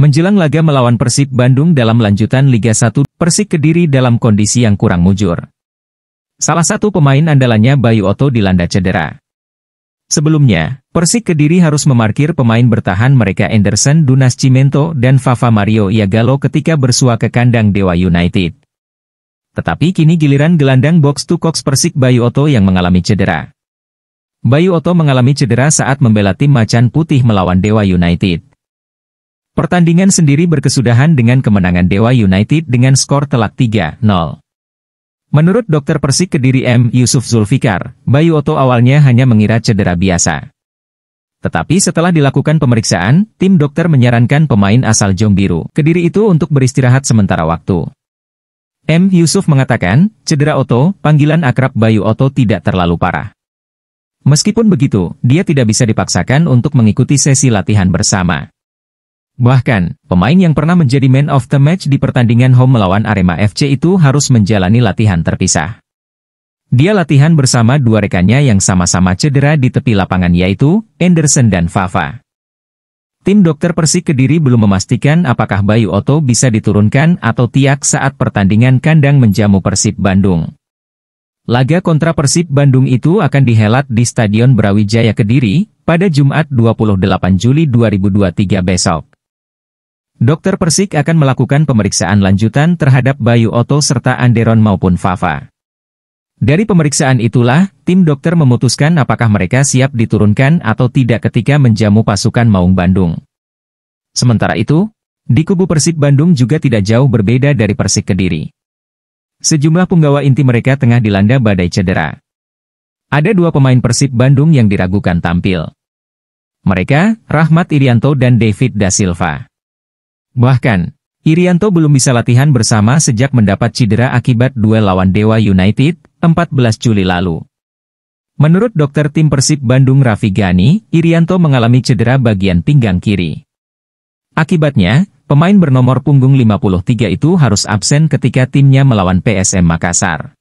Menjelang laga melawan Persib Bandung dalam lanjutan Liga 1, Persik Kediri dalam kondisi yang kurang mujur. Salah satu pemain andalannya Bayu Oto dilanda cedera. Sebelumnya, Persik Kediri harus memarkir pemain bertahan mereka Anderson Dunas Cimento dan Fafa Mario Iagalo ketika bersua ke kandang Dewa United. Tetapi kini giliran gelandang box to box Persik Bayu Oto yang mengalami cedera. Bayu Oto mengalami cedera saat membela tim Macan Putih melawan Dewa United. Pertandingan sendiri berkesudahan dengan kemenangan Dewa United dengan skor telak 3-0. Menurut dokter Persik Kediri M. Yusuf Zulfikar, Bayu Oto awalnya hanya mengira cedera biasa. Tetapi setelah dilakukan pemeriksaan, tim dokter menyarankan pemain asal Jombiru, Kediri itu untuk beristirahat sementara waktu. M. Yusuf mengatakan, cedera Oto, panggilan akrab Bayu Oto tidak terlalu parah. Meskipun begitu, dia tidak bisa dipaksakan untuk mengikuti sesi latihan bersama. Bahkan, pemain yang pernah menjadi man of the match di pertandingan home melawan Arema FC itu harus menjalani latihan terpisah. Dia latihan bersama dua rekannya yang sama-sama cedera di tepi lapangan yaitu Anderson dan Fafa. Tim dokter Persik Kediri belum memastikan apakah Bayu Oto bisa diturunkan atau tiak saat pertandingan kandang menjamu Persib Bandung. Laga kontra Persib Bandung itu akan dihelat di Stadion Brawijaya Kediri pada Jumat 28 Juli 2023 besok. Dokter Persik akan melakukan pemeriksaan lanjutan terhadap Bayu Oto serta Anderon maupun Fafa. Dari pemeriksaan itulah, tim dokter memutuskan apakah mereka siap diturunkan atau tidak ketika menjamu pasukan Maung Bandung. Sementara itu, di kubu Persik Bandung juga tidak jauh berbeda dari Persik Kediri. Sejumlah penggawa inti mereka tengah dilanda badai cedera. Ada dua pemain Persib Bandung yang diragukan tampil. Mereka, Rahmat Irianto dan David Da Silva. Bahkan, Irianto belum bisa latihan bersama sejak mendapat cedera akibat duel lawan Dewa United, 14 Juli lalu. Menurut dokter tim Persib Bandung Raffi Gani, Irianto mengalami cedera bagian pinggang kiri. Akibatnya, pemain bernomor punggung 53 itu harus absen ketika timnya melawan PSM Makassar.